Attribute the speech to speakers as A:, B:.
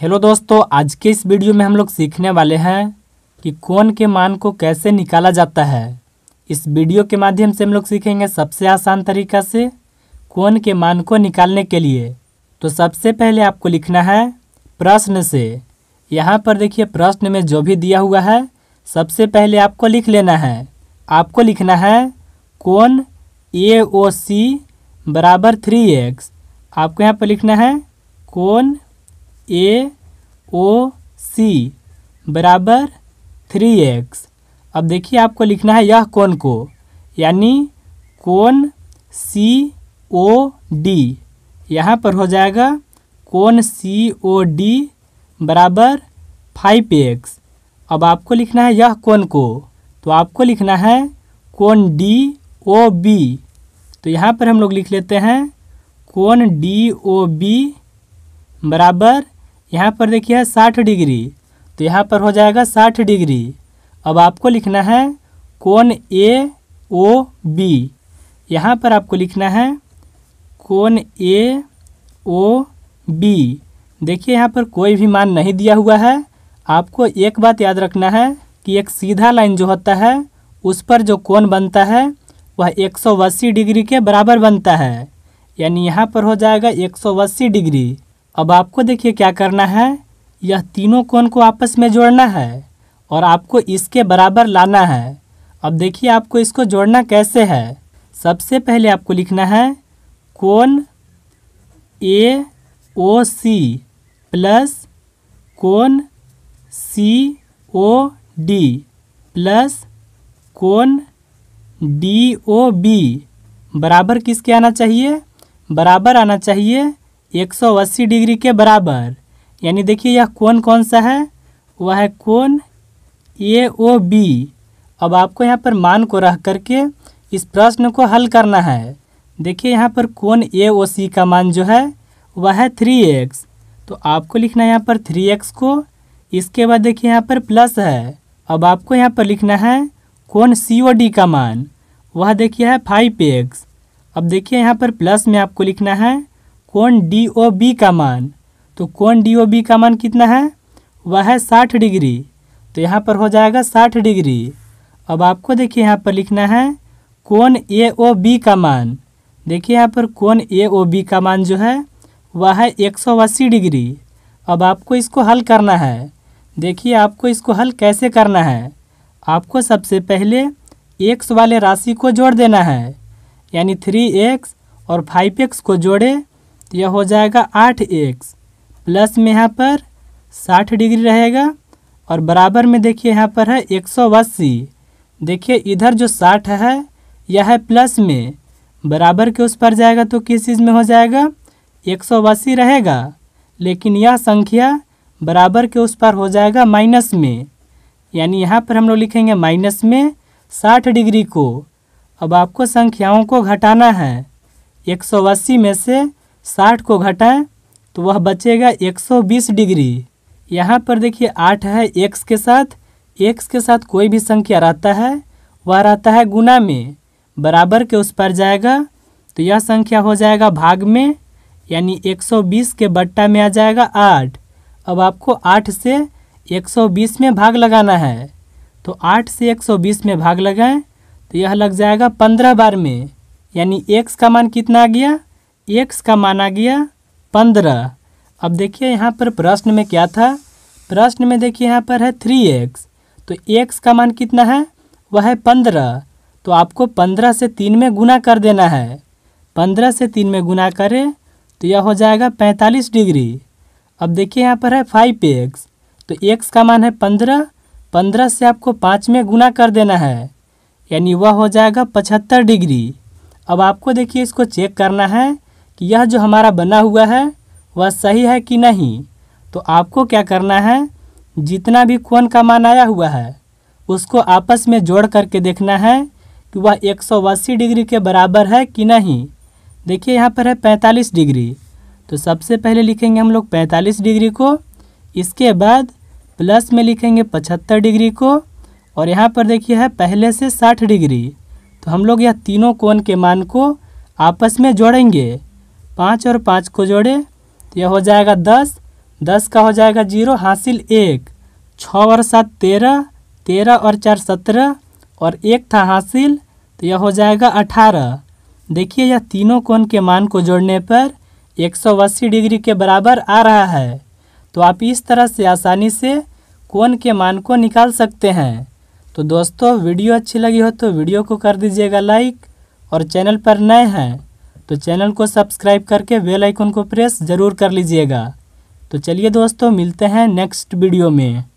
A: hello दोस्तों आज के इस वीडियो में हम लोग सीखने वाले हैं कि कोण के मान को कैसे निकाला जाता है इस वीडियो के माध्यम से हम लोग सीखेंगे सबसे आसान तरीका से कोण के मान को निकालने के लिए तो सबसे पहले आपको लिखना है प्रश्न से यहाँ पर देखिए प्रश्न में जो भी दिया हुआ है सबसे पहले आपको लिख लेना है आपको लिखना है कौन ए ओ सी बराबर थ्री एक्स आपको यहाँ पर लिखना है कौन ए ओ सी बराबर थ्री एक्स अब देखिए आपको लिखना है यह कोण को यानी कोण सी ओ डी यहाँ पर हो जाएगा कोण सी ओ डी बराबर फाइव एक्स अब आपको लिखना है यह कोण को तो आपको लिखना है कोण डी ओ बी तो यहाँ पर हम लोग लिख लेते हैं कोण डी ओ बी बराबर यहाँ पर देखिए साठ डिग्री तो यहाँ पर हो जाएगा साठ डिग्री अब आपको लिखना है कौन ए ओ बी यहाँ पर आपको लिखना है कौन ए ओ बी देखिए यहाँ पर कोई भी मान नहीं दिया हुआ है आपको एक बात याद रखना है कि एक सीधा लाइन जो होता है उस पर जो कोण बनता है वह एक डिग्री के बराबर बनता है यानी यहाँ पर हो जाएगा एक डिग्री अब आपको देखिए क्या करना है यह तीनों कोण को आपस में जोड़ना है और आपको इसके बराबर लाना है अब देखिए आपको इसको जोड़ना कैसे है सबसे पहले आपको लिखना है कोण ए ओ सी प्लस कोण सी ओ डी प्लस कोण डी ओ बी बराबर किसके आना चाहिए बराबर आना चाहिए 180 डिग्री के बराबर यानी देखिए यह कौन कौन सा है वह है कौन ए ओ बी अब आपको यहाँ पर मान को रख करके इस प्रश्न को हल करना है देखिए यहाँ पर कौन ए ओ सी का मान जो है वह है थ्री एक्स तो आपको लिखना है यहाँ पर थ्री एक्स को इसके बाद देखिए यहाँ पर प्लस है अब आपको यहाँ पर लिखना है कौन सी ओ डी का मान वह देखिए है फाइव एक्स अब देखिए यहाँ पर प्लस में आपको लिखना है कोण डी ओ बी का मान तो कोण डी ओ बी का मान कितना है वह है साठ डिग्री तो यहाँ पर हो जाएगा साठ डिग्री अब आपको देखिए यहाँ पर लिखना है कोण ए ओ बी का मान देखिए यहाँ पर कोण ए ओ बी का मान जो है वह है एक सौ अस्सी डिग्री अब आपको इसको हल करना है देखिए आपको इसको हल कैसे करना है आपको सबसे पहले एक्स वाले राशि को जोड़ देना है यानी थ्री एक्स और फाइव एक्स को जोड़े तो यह हो जाएगा आठ एक्स प्लस में यहाँ पर साठ डिग्री रहेगा और बराबर में देखिए यहाँ पर है एक सौ अस्सी देखिए इधर जो साठ है यह है प्लस में बराबर के उस पर जाएगा तो किस चीज़ में हो जाएगा एक सौ अस्सी रहेगा लेकिन यह संख्या बराबर के उस पर हो जाएगा माइनस में यानी यहाँ पर हम लोग लिखेंगे माइनस में साठ डिग्री को अब आपको संख्याओं को घटाना है एक सौ अस्सी में से साठ को घटाएं तो वह बचेगा एक सौ बीस डिग्री यहाँ पर देखिए आठ है एक के साथ एक के साथ कोई भी संख्या रहता है वह रहता है गुना में बराबर के उस पर जाएगा तो यह संख्या हो जाएगा भाग में यानी 120 के बट्टा में आ जाएगा आठ अब आपको आठ से 120 में भाग लगाना है तो आठ से 120 में भाग लगाएं तो यह लग जाएगा पंद्रह बार में यानी एक का मान कितना आ गया एक्स का मान आ गया पंद्रह अब देखिए यहाँ पर प्रश्न में क्या था प्रश्न में देखिए यहाँ पर है थ्री एक्स तो एक्स का मान कितना है वह है पंद्रह तो आपको पंद्रह से तीन में गुना कर देना है पंद्रह से तीन में गुना करें तो यह हो जाएगा पैंतालीस डिग्री अब देखिए यहाँ पर है फाइव एक्स तो एक्स का मान है पंद्रह पंद्रह से आपको पाँच में गुना कर देना है यानी वह हो जाएगा पचहत्तर डिग्री अब आपको देखिए इसको चेक करना है कि यह जो हमारा बना हुआ है वह सही है कि नहीं तो आपको क्या करना है जितना भी कोण का मान आया हुआ है उसको आपस में जोड़ करके देखना है कि वह एक डिग्री के बराबर है कि नहीं देखिए यहाँ पर है 45 डिग्री तो सबसे पहले लिखेंगे हम लोग 45 डिग्री को इसके बाद प्लस में लिखेंगे 75 डिग्री को और यहाँ पर देखिए है पहले से 60 डिग्री तो हम लोग यह तीनों कोण के मान को आपस में जोड़ेंगे पाँच और पाँच को जोड़े तो यह हो जाएगा दस दस का हो जाएगा जीरो हासिल एक छः और सात तेरह तेरह और चार सत्रह और एक था हासिल तो यह हो जाएगा अठारह देखिए यह तीनों कोण के मान को जोड़ने पर अस्सी डिग्री के बराबर आ रहा है तो आप इस तरह से आसानी से कोण के मान को निकाल सकते हैं तो दोस्तों वीडियो अच्छी लगी हो तो वीडियो को कर दीजिएगा लाइक और चैनल पर नए हैं तो चैनल को सब्सक्राइब करके बेल आइकन को प्रेस ज़रूर कर लीजिएगा तो चलिए दोस्तों मिलते हैं नेक्स्ट वीडियो में